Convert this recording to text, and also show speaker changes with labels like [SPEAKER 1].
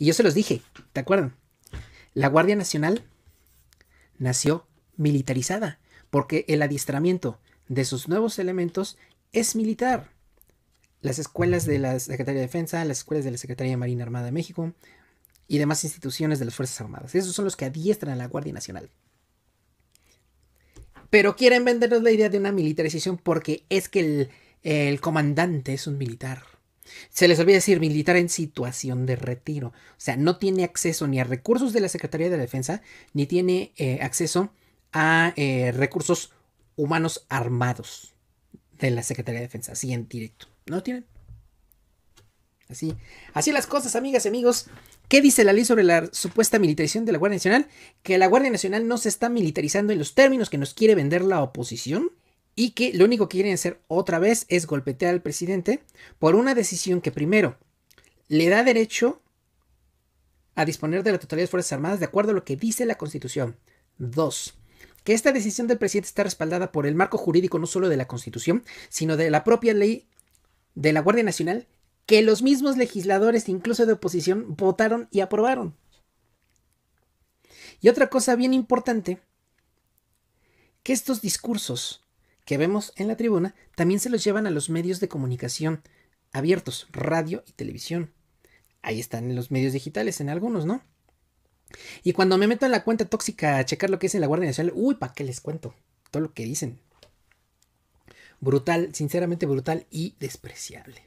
[SPEAKER 1] Y yo se los dije, ¿te acuerdan? La Guardia Nacional nació militarizada, porque el adiestramiento de sus nuevos elementos es militar. Las escuelas de la Secretaría de Defensa, las escuelas de la Secretaría de Marina Armada de México y demás instituciones de las Fuerzas Armadas. Esos son los que adiestran a la Guardia Nacional. Pero quieren vendernos la idea de una militarización porque es que el, el comandante es un militar. Se les olvida decir militar en situación de retiro. O sea, no tiene acceso ni a recursos de la Secretaría de Defensa, ni tiene eh, acceso a eh, recursos humanos armados de la Secretaría de Defensa, así en directo. No tienen. Así, así las cosas, amigas y amigos. ¿Qué dice la ley sobre la supuesta militarización de la Guardia Nacional? Que la Guardia Nacional no se está militarizando en los términos que nos quiere vender la oposición y que lo único que quieren hacer otra vez es golpetear al presidente por una decisión que primero le da derecho a disponer de la totalidad de Fuerzas Armadas de acuerdo a lo que dice la Constitución. Dos, que esta decisión del presidente está respaldada por el marco jurídico no solo de la Constitución, sino de la propia ley de la Guardia Nacional que los mismos legisladores, incluso de oposición, votaron y aprobaron. Y otra cosa bien importante, que estos discursos que vemos en la tribuna también se los llevan a los medios de comunicación abiertos, radio y televisión. Ahí están en los medios digitales, en algunos, ¿no? Y cuando me meto en la cuenta tóxica a checar lo que es en la Guardia Nacional, uy, ¿para qué les cuento? Todo lo que dicen. Brutal, sinceramente brutal y despreciable.